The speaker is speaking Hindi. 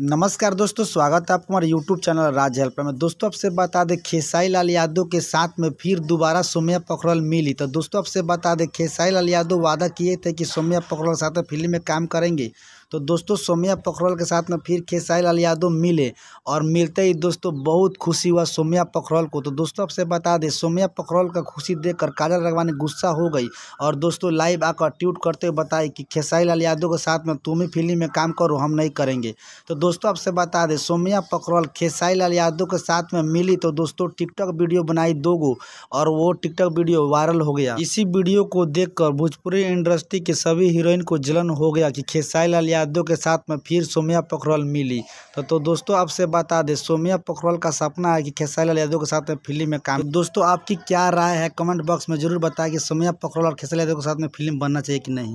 नमस्कार दोस्तों स्वागत है आपको हमारे यूट्यूब चैनल राज हेल्पर में दोस्तों आपसे बता दें खेसाई लाल यादव के साथ में फिर दोबारा सोम्या पकड़ल मिली तो दोस्तों आपसे बता दें खेसाई लाल यादव वादा किए थे कि सोम्या पखरल साथ फिल्म में काम करेंगे तो दोस्तों सोमिया पखरौल के साथ में फिर खेसाई लाल यादव मिले और मिलते ही दोस्तों बहुत खुशी हुआ सोमिया पखरौल को तो दोस्तों आपसे बता दें सोमिया पखरौल का खुशी देखकर काजल रगवानी गुस्सा हो गई और दोस्तों लाइव आकर ट्वीट करते हुए बताए कि खेसाई लाल यादव के साथ में तुम ही फिल्म में काम करो हम नहीं करेंगे तो दोस्तों आपसे बता दें सोमिया पखरौल खेसाई लाल यादव के साथ में मिली तो दोस्तों टिकटॉक वीडियो बनाई दो गो और वो टिकटॉक वीडियो वायरल हो गया इसी वीडियो को देखकर भोजपुरी इंडस्ट्री के सभी हीरोइन को जलन हो गया कि खेसाई लाल यादव यादों के साथ में फिर सोमिया पोखरवाल मिली तो तो दोस्तों आपसे बता दे सोम्या पोखरवाल का सपना है कि खेसारी यादव के साथ में फिल्म में काम तो दोस्तों आपकी क्या राय है कमेंट बॉक्स में जरूर बताया कि सोमिया पोखरवाल और खेसारी यादव के साथ में फिल्म बनना चाहिए कि नहीं